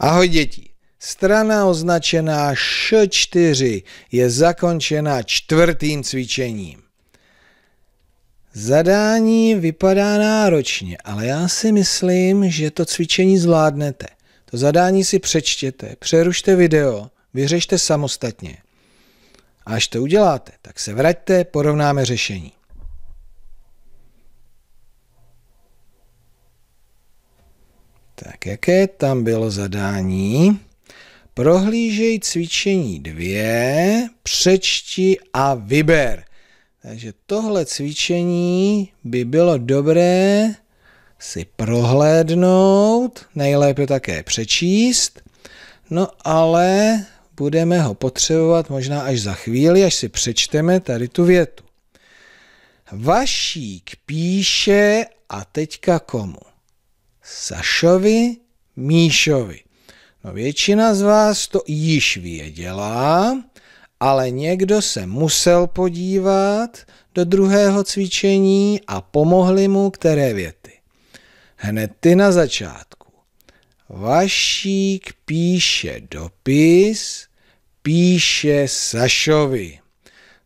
Ahoj děti. Strana označená Š4 je zakončena čtvrtým cvičením. Zadání vypadá náročně, ale já si myslím, že to cvičení zvládnete. To zadání si přečtěte, přerušte video, vyřešte samostatně. A až to uděláte, tak se vraťte, porovnáme řešení. Tak jaké tam bylo zadání? Prohlížej cvičení dvě, přečti a vyber. Takže tohle cvičení by bylo dobré si prohlédnout, nejlépe také přečíst, no ale budeme ho potřebovat možná až za chvíli, až si přečteme tady tu větu. Vašík píše a teďka komu? Sašovi Míšovi. No většina z vás to již věděla, ale někdo se musel podívat do druhého cvičení a pomohli mu které věty. Hned ty na začátku. Vašík píše dopis, píše Sašovi.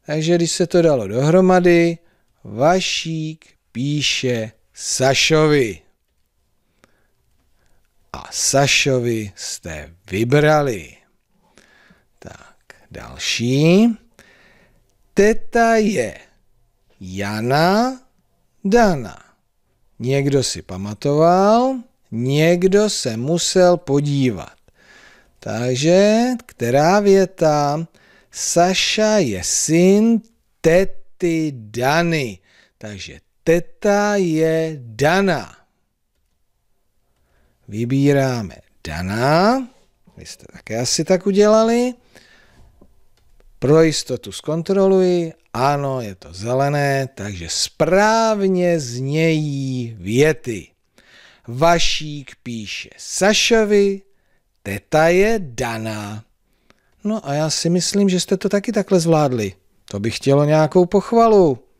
Takže když se to dalo dohromady, Vašík píše Sašovi a Sašovi jste vybrali. Tak, další. Teta je Jana Dana. Někdo si pamatoval, někdo se musel podívat. Takže, která věta? Saša je syn tety Dany. Takže teta je Dana vybíráme Dana, vy jste také asi tak udělali, pro jistotu zkontroluji, ano, je to zelené, takže správně znějí věty. Vašík píše Sašovi, teta je Dana. No a já si myslím, že jste to taky takhle zvládli. To by chtělo nějakou pochvalu.